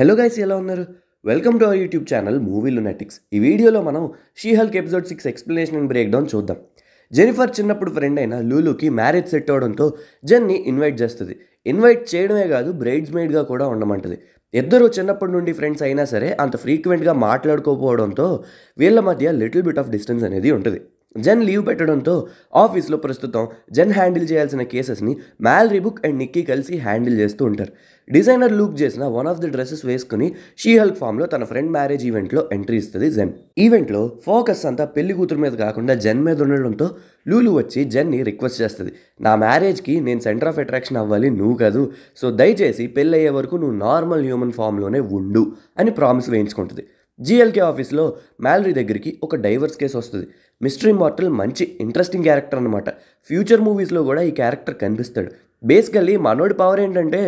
hello guys ఎలా ఉన్నారు welcome to our YouTube channel movie lunatics ఈ వీడియోలో మనం She Hulk episode six explanation and breakdown చూద్దాం జెనిఫర్ చిన్నప్పుడు ఫ్రెండ్ అయిన లూలుకి మ్యారేజ్ సెట్ అవడంతో జెన్ని ఇన్వైట్ చేస్తుంది ఇన్వైట్ చేయడమే కాదు బ్రైడ్స్ మెయిడ్గా కూడా ఉండమంటుంది ఇద్దరు చిన్నప్పటి నుండి ఫ్రెండ్స్ అయినా సరే అంత ఫ్రీక్వెంట్గా మాట్లాడుకోకపోవడంతో వీళ్ళ మధ్య లిటిల్ బిట్ ఆఫ్ డిస్టెన్స్ అనేది ఉంటుంది జెన్ లీవ్ పెట్టడంతో ఆఫీస్లో ప్రస్తుతం జెన్ హ్యాండిల్ చేయాల్సిన కేసెస్ని మ్యాల్ బుక్ అండ్ నిక్కీ కలిసి హ్యాండిల్ చేస్తూ ఉంటారు డిజైనర్ లుక్ చేసిన వన్ ఆఫ్ ది డ్రెస్సెస్ వేసుకుని షీ హెల్ప్ ఫామ్లో తన ఫ్రెండ్ మ్యారేజ్ ఈవెంట్లో ఎంట్రీ ఇస్తుంది జెన్ ఈవెంట్లో ఫోకస్ అంతా పెళ్లి కూతురు మీద కాకుండా జెన్ మీద ఉండడంతో లూలు వచ్చి జెన్ని రిక్వెస్ట్ చేస్తుంది నా మ్యారేజ్కి నేను సెంటర్ ఆఫ్ అట్రాక్షన్ అవ్వాలి నువ్వు కాదు సో దయచేసి పెళ్ళయ్యే అయ్యే వరకు నువ్వు నార్మల్ హ్యూమన్ ఫామ్లోనే ఉండు అని ప్రామిస్ వేయించుకుంటుంది జిఎల్కే ఆఫీస్లో మ్యాలరీ దగ్గరికి ఒక డైవర్స్ కేసు వస్తుంది మిస్టరీ మార్టల్ మంచి ఇంట్రెస్టింగ్ క్యారెక్టర్ అనమాట ఫ్యూచర్ మూవీస్లో కూడా ఈ క్యారెక్టర్ కనిపిస్తాడు బేసికల్లీ మనోడి పవర్ ఏంటంటే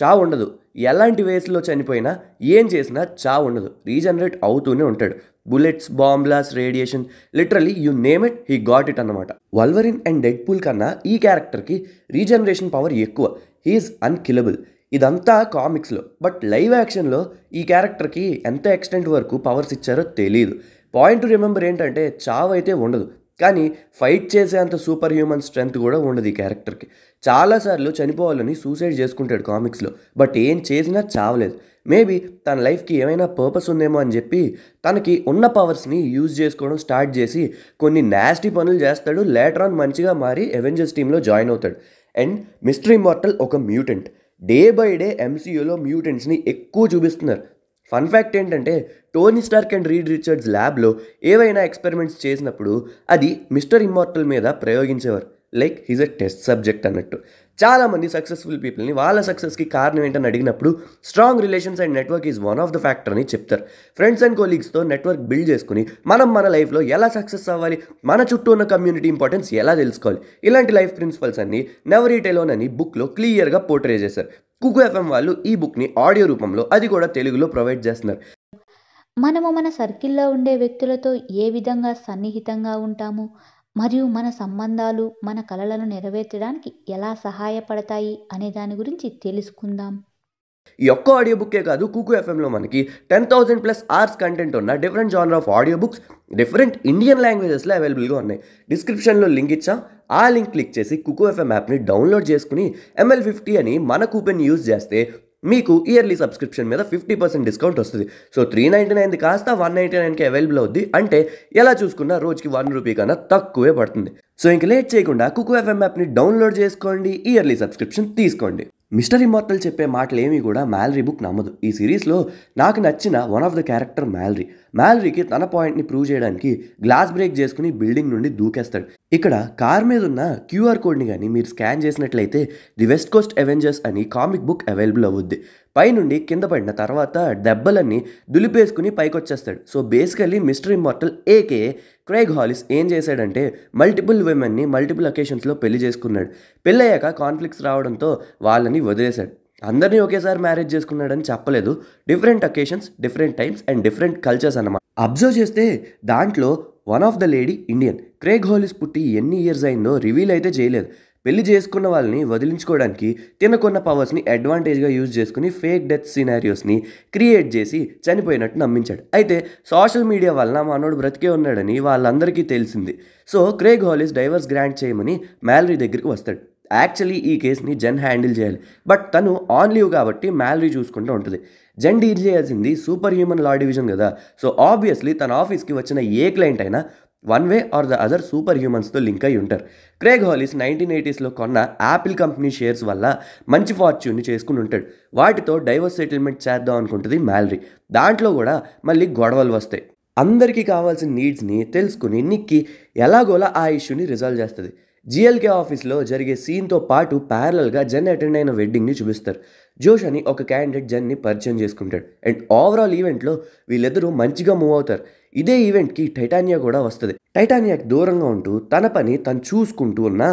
చా ఉండదు ఎలాంటి వేస్లో చనిపోయినా ఏం చేసినా చా ఉండదు రీజనరేట్ అవుతూనే ఉంటాడు bullets bomb blasts radiation literally you name it he got it అనమాట వల్వరిన్ అండ్ డెడ్ పూల్ కన్నా ఈ క్యారెక్టర్కి రీజనరేషన్ పవర్ ఎక్కువ హీఈస్ అన్కిలబుల్ ఇదంతా కామిక్స్లో బట్ లైవ్ యాక్షన్లో ఈ క్యారెక్టర్కి ఎంత ఎక్స్టెంట్ వరకు పవర్స్ ఇచ్చారో తెలియదు పాయింట్ రిమెంబర్ ఏంటంటే చావ్ అయితే ఉండదు కానీ ఫైట్ చేసేంత సూపర్ హ్యూమన్ స్ట్రెంగ్త్ కూడా ఉండదు ఈ క్యారెక్టర్కి చాలాసార్లు చనిపోవాలని సూసైడ్ చేసుకుంటాడు కామిక్స్లో బట్ ఏం చేసినా చావలేదు మేబీ తన లైఫ్కి ఏమైనా పర్పస్ ఉందేమో అని చెప్పి తనకి ఉన్న పవర్స్ని యూజ్ చేసుకోవడం స్టార్ట్ చేసి కొన్ని నాస్టీ పనులు చేస్తాడు లేటర్ ఆన్ మంచిగా మారి ఎవెంజర్స్ టీంలో జాయిన్ అవుతాడు అండ్ మిస్టర్ ఇమ్మార్టల్ ఒక మ్యూటెంట్ డే బై డే ఎంసీయూలో మ్యూటెంట్స్ని ఎక్కువ చూపిస్తున్నారు ఫన్ ఫ్యాక్ట్ ఏంటంటే Tony Stark and Reed Richards ల్యాబ్లో ఏవైనా ఎక్స్పెరిమెంట్స్ చేసినప్పుడు అది మిస్టర్ ఇమ్మార్టల్ మీద ప్రయోగించేవారు like he's a test subject అన్నట్టు చాలామంది సక్సెస్ఫుల్ పీపుల్ని వాళ్ళ సక్సెస్కి కారణం ఏంటని అడిగినప్పుడు strong relations and network is one of the factor అని చెప్తారు ఫ్రెండ్స్ అండ్ కొలీగ్స్తో నెట్వర్క్ బిల్డ్ చేసుకుని మనం మన లైఫ్లో ఎలా సక్సెస్ అవ్వాలి మన చుట్టూ ఉన్న కమ్యూనిటీ ఇంపార్టెన్స్ ఎలా తెలుసుకోవాలి ఇలాంటి లైఫ్ ప్రిన్సిపల్స్ అన్ని నెవర్ ఈటెలోన్ అని బుక్లో క్లియర్గా పోర్ట్రే చేశారు కుకు ఎఫ్ఎం వాళ్ళు ఈ బుక్ని ఆడియో రూపంలో అది కూడా తెలుగులో ప్రొవైడ్ చేస్తున్నారు మనము మన సర్కిల్లో ఉండే వ్యక్తులతో ఏ విధంగా సన్నిహితంగా ఉంటాము మరియు మన సంబంధాలు మన కలలను నెరవేర్చడానికి ఎలా సహాయపడతాయి అనే దాని గురించి తెలుసుకుందాం ఈ ఒక్క ఆడియో బుక్కే కాదు కుకు ఎఫ్ఎంలో మనకి ten thousand plus hours content ఉన్న different genre of audio books different Indian లాంగ్వేజెస్లో అవైలబుల్గా ఉన్నాయి డిస్క్రిప్షన్లో లింక్ ఇచ్చా ఆ లింక్ క్లిక్ చేసి కుకు ఎఫ్ఎం యాప్ని డౌన్లోడ్ చేసుకుని ఎంఎల్ ఫిఫ్టీ అని మన కూపెన్ యూజ్ చేస్తే మీకు ఇయర్లీ సబ్స్క్రిప్షన్ మీద ఫిఫ్టీ పర్సెంట్ డిస్కౌంట్ వస్తుంది సో త్రీ నైంటీ నైన్ది కాస్త వన్ నైంటీ నైన్కి అవైలబుల్ అవుద్ది అంటే ఎలా చూసుకున్నా రోజుకి వన్ రూపీ కన్నా తక్కువే పడుతుంది సో ఇంక లేట్ చేయకుండా కుకు ఎఫ్ఎం యాప్ని డౌన్లోడ్ చేసుకోండి ఇయర్లీ సబ్స్క్రిప్షన్ తీసుకోండి మిస్టర్ ఇమార్టల్ చెప్పే మాటలేమీ కూడా మ్యాలరీ బుక్ నమ్మదు ఈ సిరీస్లో నాకు నచ్చిన one of the character Mallory మ్యాలరీకి తన పాయింట్ని ప్రూవ్ చేయడానికి గ్లాస్ బ్రేక్ చేసుకుని బిల్డింగ్ నుండి దూకేస్తాడు ఇక్కడ కార్ మీద ఉన్న క్యూఆర్ కోడ్ని కానీ మీరు స్కాన్ చేసినట్లయితే ది వెస్ట్ కోస్ట్ అవెంజర్స్ అని కామిక్ బుక్ అవైలబుల్ అవుద్ది పైనుండి కింద పడిన తర్వాత దెబ్బలన్నీ దులిపేసుకుని పైకొచ్చేస్తాడు so basically Mister Immortal aka Craig Hollis ఏం చేశాడంటే మల్టిపుల్ విమెన్ని మల్టిపుల్ అకేషన్స్లో పెళ్లి చేసుకున్నాడు పెళ్ళయ్యాక కాన్ఫ్లిక్ట్స్ రావడంతో వాళ్ళని వదిలేశాడు అందరినీ ఒకేసారి మ్యారేజ్ చేసుకున్నాడని చెప్పలేదు different occasions different times and different cultures అన్నమాట అబ్జర్వ్ చేస్తే దాంట్లో one of the lady Indian Craig Hollis పుట్టి ఎన్ని ఇయర్స్ అయిందో రివీల్ అయితే చేయలేదు పెళ్లి చేసుకున్న వాళ్ళని వదిలించుకోవడానికి తినకున్న పవర్స్ని అడ్వాంటేజ్గా యూజ్ చేసుకుని ఫేక్ డెత్ సినారియోస్ని క్రియేట్ చేసి చనిపోయినట్టు నమ్మించాడు అయితే సోషల్ మీడియా వలన మానవుడు బ్రతికే ఉన్నాడని వాళ్ళందరికీ తెలిసింది so Craig Hollis divorce grant చేయమని మ్యాలరీ దగ్గరికి వస్తాడు యాక్చువల్లీ ఈ కేసుని జెన్ హ్యాండిల్ చేయాలి బట్ తను ఆన్ లీవ్ కాబట్టి మ్యాలరీ చూసుకుంటూ ఉంటుంది జెన్ డీల్ చేయాల్సింది సూపర్ హ్యూమన్ లా డివిజన్ కదా సో ఆబ్వియస్లీ తన ఆఫీస్కి వచ్చిన ఏ క్లయింట్ అయినా one way or the other super హ్యూమన్స్తో లింక్ అయి ఉంటారు క్రేగ్ హాలీస్ నైన్టీన్ ఎయిటీస్లో కొన్న యాపిల్ కంపెనీ షేర్స్ వల్ల మంచి ఫార్చ్యూన్ని చేసుకుని ఉంటాడు వాటితో డైవర్స్ సెటిల్మెంట్ చేద్దాం అనుకుంటుంది మ్యాలరీ దాంట్లో కూడా మళ్ళీ గొడవలు వస్తాయి అందరికీ కావాల్సిన నీడ్స్ని తెలుసుకుని నిక్కి ఎలాగోలా ఆ ఇష్యూని రిజాల్వ్ చేస్తుంది జిఎల్కే ఆఫీస్లో జరిగే సీన్తో పాటు ప్యారలల్గా జన్ అటెండ్ అయిన వెడ్డింగ్ని చూపిస్తారు జోష్ అని ఒక క్యాండిడేట్ జన్ని పరిచయం చేసుకుంటాడు అండ్ ఓవరాల్ ఈవెంట్లో వీళ్ళిద్దరూ మంచిగా మూవ్ అవుతారు ఇదే ఈవెంట్కి టైటానియా కూడా వస్తుంది టైటానియాకి దూరంగా ఉంటూ తన పని తను చూసుకుంటూ ఉన్న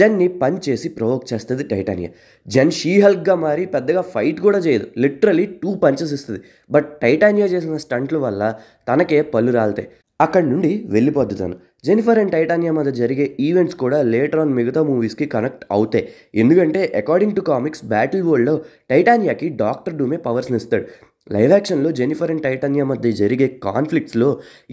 జన్ని పని చేసి ప్రొవోక్ చేస్తుంది టైటానియా జన్ షీ హెల్ప్గా మారి పెద్దగా ఫైట్ కూడా చేయదు లిటరలీ టూ పంచెస్ ఇస్తుంది బట్ టైటానియా చేసిన స్టంట్ల వల్ల తనకే పళ్ళు రాలుతాయి అక్కడి నుండి వెళ్ళిపోద్దు తను జెనిఫర్ అండ్ టైటానియా మధ్య జరిగే ఈవెంట్స్ కూడా లేటర్ ఆన్ మిగతా మూవీస్కి కనెక్ట్ అవుతాయి ఎందుకంటే అకార్డింగ్ టు కామిక్స్ బ్యాటిల్ వరల్డ్లో టైటానియాకి డాక్టర్ డూమే పవర్స్ని ఇస్తాడు లైవ్ యాక్షన్లో జెనిఫర్ అండ్ టైటానియా మధ్య జరిగే కాన్ఫ్లిక్ట్స్లో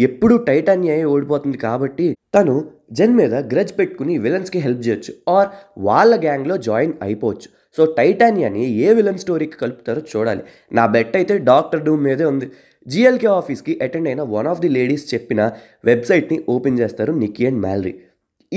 ఎప్పుడూ టైటానియాయే ఓడిపోతుంది కాబట్టి తను జెన్ మీద గ్రజ్ పెట్టుకుని విలన్స్కి హెల్ప్ చేయొచ్చు ఆర్ వాళ్ళ గ్యాంగ్లో జాయిన్ అయిపోవచ్చు సో టైటానియాని ఏ విలన్ స్టోరీకి కలుపుతారో చూడాలి నా బెట్ అయితే డాక్టర్ డూమ్ మీదే ఉంది జిఎల్కే ఆఫీస్కి అటెండ్ అయిన వన్ ఆఫ్ ది లేడీస్ చెప్పిన వెబ్సైట్ని ఓపెన్ చేస్తారు నిక్కీ అండ్ మ్యాలరీ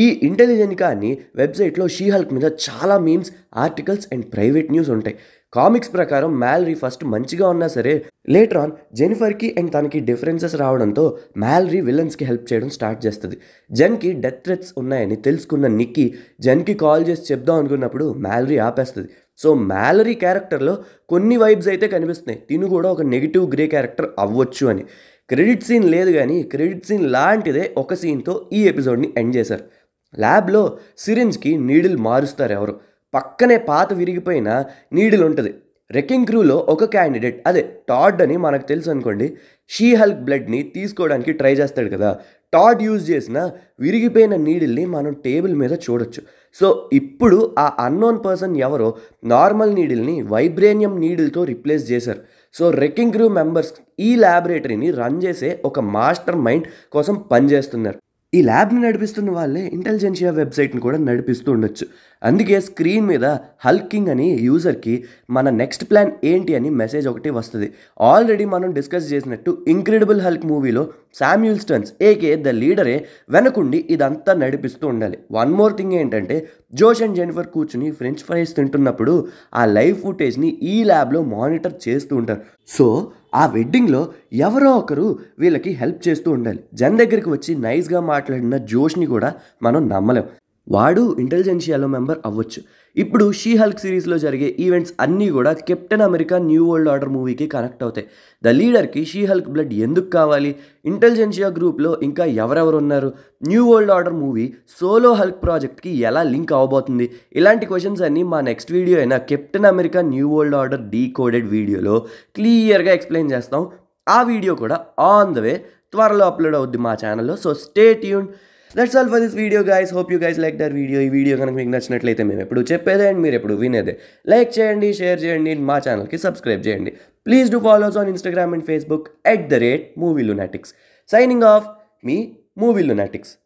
ఈ ఇంటెలిజెంట్ కానీ వెబ్సైట్లో షీహల్క్ మీద చాలా memes articles and private news ఉంటాయి కామిక్స్ ప్రకారం మ్యాలరీ ఫస్ట్ మంచిగా ఉన్నా సరే లేటర్ ఆన్ జెనిఫర్కి అండ్ తనకి డిఫరెన్సెస్ రావడంతో మ్యాలరీ విలన్స్కి హెల్ప్ చేయడం స్టార్ట్ చేస్తుంది జెన్కి డెత్ థ్రెట్స్ ఉన్నాయని తెలుసుకున్న నిక్కి జెన్కి కాల్ చేసి చెప్దాం అనుకున్నప్పుడు మ్యాలరీ ఆపేస్తుంది సో మ్యాలరీ క్యారెక్టర్లో కొన్ని వైబ్స్ అయితే కనిపిస్తున్నాయి తిను కూడా ఒక నెగిటివ్ గ్రే క్యారెక్టర్ అవ్వచ్చు అని క్రెడిట్ సీన్ లేదు కానీ క్రెడిట్ సీన్ లాంటిదే ఒక సీన్తో ఈ ఎపిసోడ్ని ఎండ్ చేశారు ల్యాబ్లో సిరింజ్కి నీడిల్ మారుస్తారు ఎవరు పక్కనే పాత విరిగిపోయిన నీడిల్ ఉంటుంది రెక్కింగ్ క్రూలో ఒక క్యాండిడేట్ అదే టాడ్ అని మనకు తెలుసు అనుకోండి షీ హల్క్ బ్లడ్ని తీసుకోవడానికి ట్రై చేస్తాడు కదా టాడ్ యూజ్ చేసిన విరిగిపోయిన నీడిల్ని మనం టేబుల్ మీద చూడొచ్చు సో ఇప్పుడు ఆ అన్నోన్ పర్సన్ ఎవరో నార్మల్ నీడిల్ని వైబ్రేనియం నీడిల్తో రిప్లేస్ చేశారు సో రెక్కింగ్ క్రూ మెంబర్స్ ఈ ల్యాబొరేటరీని రన్ చేసే ఒక మాస్టర్ మైండ్ కోసం పనిచేస్తున్నారు ఈ ల్యాబ్ని నడిపిస్తున్న వాళ్ళే ఇంటెలిజెన్షియా వెబ్సైట్ని కూడా నడిపిస్తూ ఉండొచ్చు అందుకే స్క్రీన్ మీద హల్కింగ్ అని యూజర్కి మన నెక్స్ట్ ప్లాన్ ఏంటి అని మెసేజ్ ఒకటి వస్తుంది ఆల్రెడీ మనం డిస్కస్ చేసినట్టు ఇంక్రెడిబుల్ హల్క్ మూవీలో శామ్యూల్ స్టన్స్ ఏకే ద లీడరే వెనకుండి ఇదంతా నడిపిస్తూ ఉండాలి వన్ మోర్ థింగ్ ఏంటంటే జోష్ అండ్ జెనిఫర్ కూర్చుని ఫ్రెంచ్ ఫ్రైస్ తింటున్నప్పుడు ఆ లైవ్ ఫుటేజ్ని ఈ ల్యాబ్లో మానిటర్ చేస్తూ ఉంటారు సో ఆ వెడ్డింగ్లో ఎవరో ఒకరు వీళ్ళకి హెల్ప్ చేస్తూ ఉండాలి జన్ దగ్గరికి వచ్చి నైస్గా మాట్లాడిన జోష్ని కూడా మనం నమ్మలేం వాడు ఇంటెలిజెన్షియాలో మెంబర్ అవ్వచ్చు ఇప్పుడు షీ హల్క్ సిరీస్లో జరిగే ఈవెంట్స్ అన్నీ కూడా Captain America New World Order మూవీకి కనెక్ట్ అవుతాయి ద లీడర్కి షీ హల్క్ బ్లడ్ ఎందుకు కావాలి ఇంటెలిజెన్షియా గ్రూప్లో ఇంకా ఎవరెవరు ఉన్నారు New World Order movie solo Hulk ప్రాజెక్ట్కి ఎలా లింక్ అవ్వబోతుంది ఇలాంటి క్వశ్చన్స్ అన్నీ మా నెక్స్ట్ వీడియో అయిన Captain America New World Order decoded వీడియోలో క్లియర్గా ఎక్స్ప్లెయిన్ చేస్తాం ఆ వీడియో కూడా ఆన్ ద వే త్వరలో అప్లోడ్ అవుద్ది మా ఛానల్లో so stay tune that's all for this video guys hope you guys like the video ఈ వీడియో కనుక మీకు నచ్చినట్లయితే మేము ఎప్పుడు చెప్పేదే అండ్ మీరు ఎప్పుడు వినేదే లైక్ చేయండి షేర్ చేయండి మా ఛానల్కి సబ్స్క్రైబ్ చేయండి please do follows on Instagram and Facebook at the rate movie lunatics signing off మీ మూవీ లునాటిక్స్